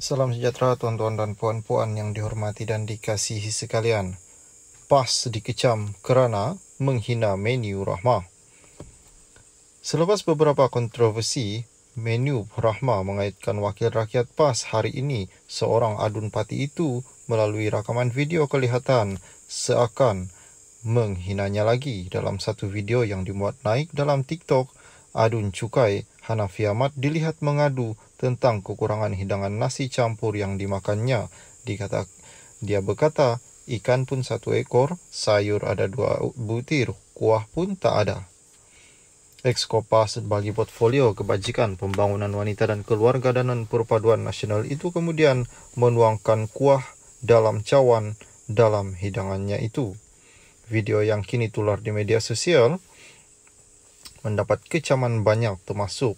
Salam sejahtera tuan-tuan dan puan-puan yang dihormati dan dikasihi sekalian. PAS dikecam kerana menghina menu Rahma. Selepas beberapa kontroversi, menu Rahma mengaitkan wakil rakyat PAS hari ini seorang adun parti itu melalui rakaman video kelihatan seakan menghinanya lagi dalam satu video yang dimuat naik dalam TikTok Adun Cukai, Hanafi Ahmad dilihat mengadu tentang kekurangan hidangan nasi campur yang dimakannya. Dikata, dia berkata, ikan pun satu ekor, sayur ada dua butir, kuah pun tak ada. Ekskopas sebagai portfolio kebajikan pembangunan wanita dan keluarga dan perpaduan nasional itu kemudian menuangkan kuah dalam cawan dalam hidangannya itu. Video yang kini tular di media sosial, mendapat kecaman banyak termasuk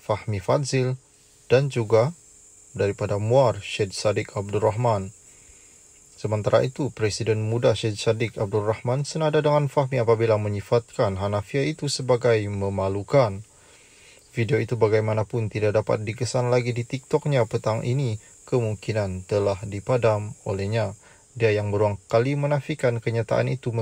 Fahmi Fadzil dan juga daripada Muar Syed Saddiq Abdul Rahman. Sementara itu, Presiden Muda Syed Saddiq Abdul Rahman senada dengan Fahmi apabila menyifatkan Hanafiah itu sebagai memalukan. Video itu bagaimanapun tidak dapat dikesan lagi di TikToknya petang ini kemungkinan telah dipadam olehnya. Dia yang berulang kali menafikan kenyataan itu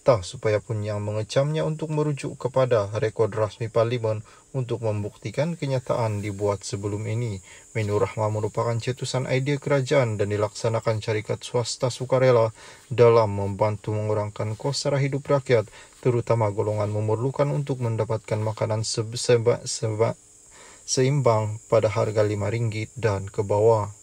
tak supaya pun yang mengecamnya untuk merujuk kepada rekod rasmi parlimen untuk membuktikan kenyataan dibuat sebelum ini. Menu Rahma merupakan cetusan idea kerajaan dan dilaksanakan syarikat swasta sukarela dalam membantu mengurangkan kos secara hidup rakyat, terutama golongan memerlukan untuk mendapatkan makanan seba, seimbang pada harga RM5 dan ke bawah.